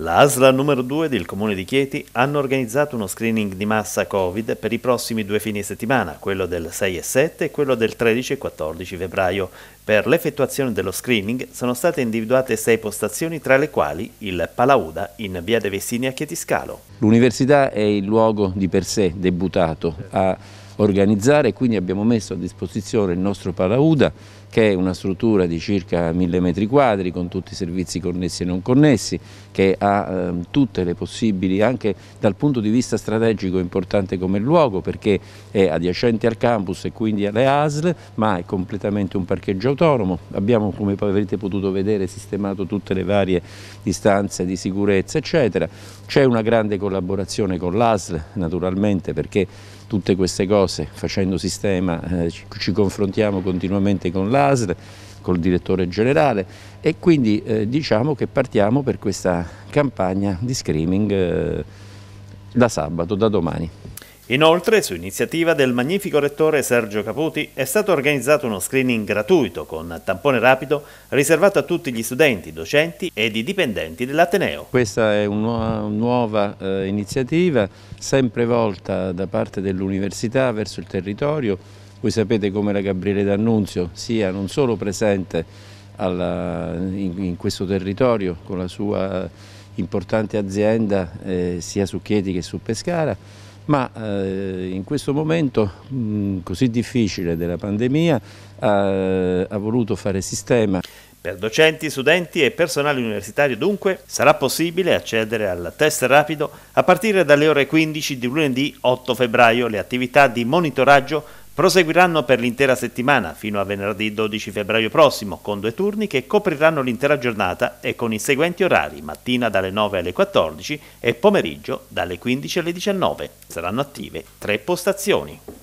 La ASLA numero 2 del Comune di Chieti hanno organizzato uno screening di massa Covid per i prossimi due fine settimana, quello del 6 e 7 e quello del 13 e 14 febbraio. Per l'effettuazione dello screening sono state individuate sei postazioni, tra le quali il Palauda in via De Vessini a Chietiscalo. L'università è il luogo di per sé debuttato a organizzare, quindi abbiamo messo a disposizione il nostro Palauda che è una struttura di circa 1000 metri quadri con tutti i servizi connessi e non connessi, che ha eh, tutte le possibili, anche dal punto di vista strategico importante come luogo perché è adiacente al campus e quindi alle ASL, ma è completamente un parcheggio autonomo. Abbiamo, come avrete potuto vedere, sistemato tutte le varie distanze di sicurezza, eccetera. C'è una grande collaborazione con l'ASL, naturalmente, perché tutte queste cose cose, facendo sistema, eh, ci, ci, confrontiamo continuamente con l'ASL, col direttore generale e quindi eh, diciamo che partiamo per questa campagna di screaming eh, da sabato, da domani. Inoltre, su iniziativa del magnifico rettore Sergio Caputi, è stato organizzato uno screening gratuito con tampone rapido riservato a tutti gli studenti, docenti ed i dipendenti dell'Ateneo. Questa è una nuova eh, iniziativa, sempre volta da parte dell'università verso il territorio. Voi sapete come la Gabriele D'Annunzio sia non solo presente alla, in, in questo territorio con la sua eh, importante azienda eh, sia su Chieti che su Pescara, ma eh, in questo momento mh, mm, così difficile della pandemia ha, ha voluto fare sistema. Per docenti, studenti e personale universitario dunque sarà possibile accedere al test rapido a partire dalle ore 15 di lunedì 8 febbraio. Le attività di monitoraggio proseguiranno per l'intera settimana fino a venerdì 12 febbraio prossimo con due turni che copriranno l'intera giornata e con i seguenti orari mattina dalle 9 alle 14 e pomeriggio dalle 15 alle 19. Saranno attive tre postazioni.